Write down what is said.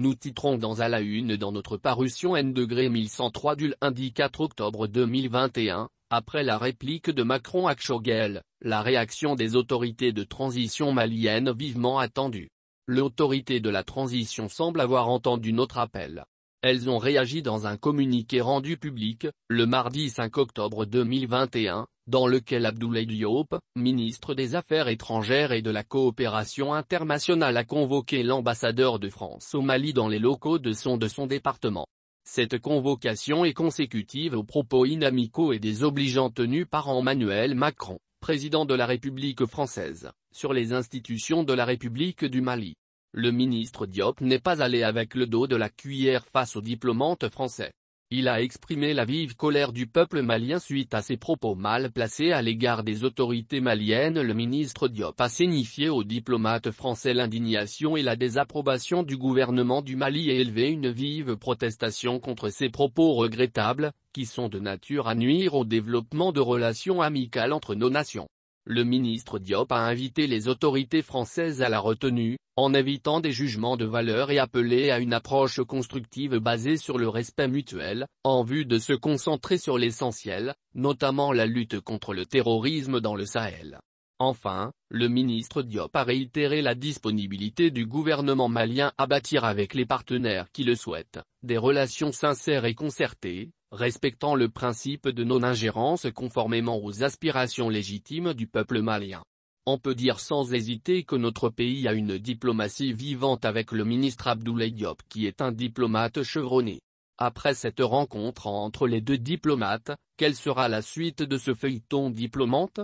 Nous titrons dans à la une dans notre parution N degré 1103 du lundi 4 octobre 2021, après la réplique de Macron à Choguel, la réaction des autorités de transition malienne vivement attendue. L'autorité de la transition semble avoir entendu notre appel. Elles ont réagi dans un communiqué rendu public, le mardi 5 octobre 2021, dans lequel Abdoulaye Diop, ministre des Affaires étrangères et de la coopération internationale a convoqué l'ambassadeur de France au Mali dans les locaux de son de son département. Cette convocation est consécutive aux propos inamicaux et désobligeants tenus par Emmanuel Macron, président de la République française, sur les institutions de la République du Mali. Le ministre Diop n'est pas allé avec le dos de la cuillère face aux diplomates français. Il a exprimé la vive colère du peuple malien suite à ses propos mal placés à l'égard des autorités maliennes. Le ministre Diop a signifié aux diplomates français l'indignation et la désapprobation du gouvernement du Mali et élevé une vive protestation contre ces propos regrettables, qui sont de nature à nuire au développement de relations amicales entre nos nations. Le ministre Diop a invité les autorités françaises à la retenue, en évitant des jugements de valeur et appelé à une approche constructive basée sur le respect mutuel, en vue de se concentrer sur l'essentiel, notamment la lutte contre le terrorisme dans le Sahel. Enfin, le ministre Diop a réitéré la disponibilité du gouvernement malien à bâtir avec les partenaires qui le souhaitent, des relations sincères et concertées, respectant le principe de non-ingérence conformément aux aspirations légitimes du peuple malien. On peut dire sans hésiter que notre pays a une diplomatie vivante avec le ministre Abdoulaye Diop qui est un diplomate chevronné. Après cette rencontre entre les deux diplomates, quelle sera la suite de ce feuilleton diplomate